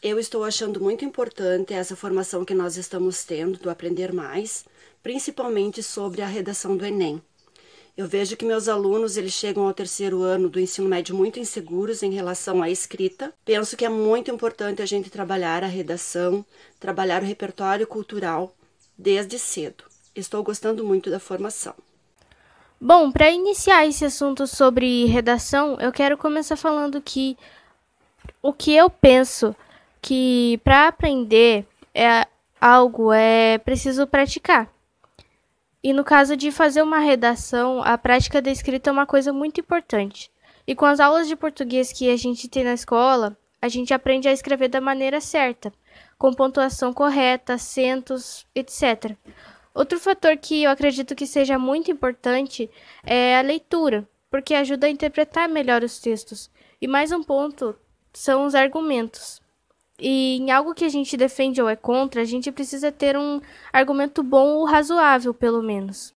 Eu estou achando muito importante essa formação que nós estamos tendo do Aprender Mais, principalmente sobre a redação do Enem. Eu vejo que meus alunos, eles chegam ao terceiro ano do ensino médio muito inseguros em relação à escrita. Penso que é muito importante a gente trabalhar a redação, trabalhar o repertório cultural desde cedo. Estou gostando muito da formação. Bom, para iniciar esse assunto sobre redação, eu quero começar falando que o que eu penso que para aprender é algo é preciso praticar. E no caso de fazer uma redação, a prática da escrita é uma coisa muito importante. E com as aulas de português que a gente tem na escola, a gente aprende a escrever da maneira certa, com pontuação correta, acentos, etc. Outro fator que eu acredito que seja muito importante é a leitura, porque ajuda a interpretar melhor os textos. E mais um ponto são os argumentos e em algo que a gente defende ou é contra, a gente precisa ter um argumento bom ou razoável, pelo menos.